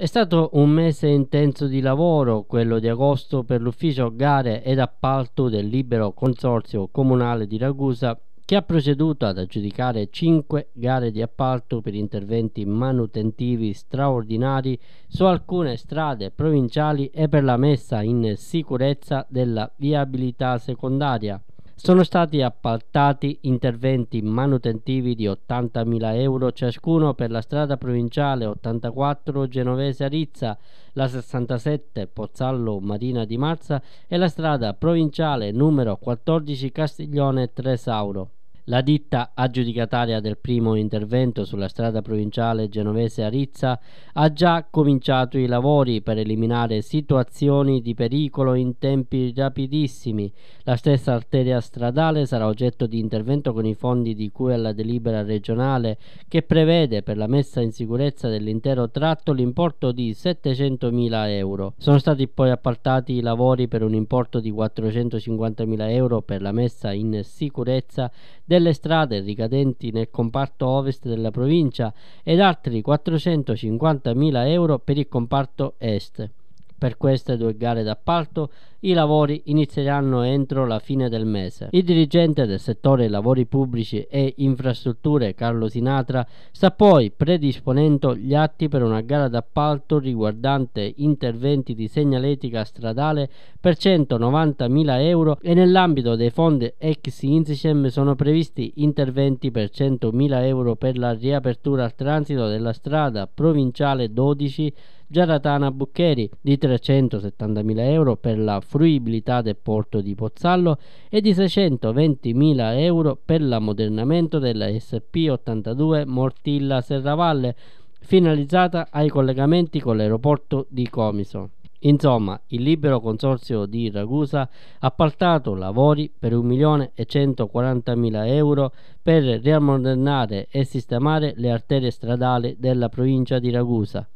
È stato un mese intenso di lavoro, quello di agosto, per l'ufficio gare ed appalto del libero consorzio comunale di Ragusa che ha proceduto ad aggiudicare 5 gare di appalto per interventi manutentivi straordinari su alcune strade provinciali e per la messa in sicurezza della viabilità secondaria. Sono stati appaltati interventi manutentivi di 80.000 euro ciascuno per la strada provinciale 84 Genovese Arizza, la 67 Pozzallo Marina di Marza e la strada provinciale numero 14 Castiglione Tresauro. La ditta aggiudicataria del primo intervento sulla strada provinciale genovese Arizza ha già cominciato i lavori per eliminare situazioni di pericolo in tempi rapidissimi. La stessa arteria stradale sarà oggetto di intervento con i fondi di cui alla delibera regionale che prevede per la messa in sicurezza dell'intero tratto l'importo di 700.000 euro. Sono stati poi appaltati i lavori per un importo di 450.000 euro per la messa in sicurezza del delle strade ricadenti nel comparto ovest della provincia ed altri 450.000 euro per il comparto est. Per queste due gare d'appalto i lavori inizieranno entro la fine del mese. Il dirigente del settore lavori pubblici e infrastrutture Carlo Sinatra sta poi predisponendo gli atti per una gara d'appalto riguardante interventi di segnaletica stradale per 190.000 euro e nell'ambito dei fondi ex Insicem sono previsti interventi per 100.000 euro per la riapertura al transito della strada provinciale 12 Giaratana Buccheri di 370.000 euro per la fruibilità del porto di Pozzallo e di 620.000 euro per l'ammodernamento della SP82 Mortilla Serravalle finalizzata ai collegamenti con l'aeroporto di Comiso. Insomma, il libero consorzio di Ragusa ha appaltato lavori per 1.140.000 euro per riammodernare e sistemare le arterie stradali della provincia di Ragusa.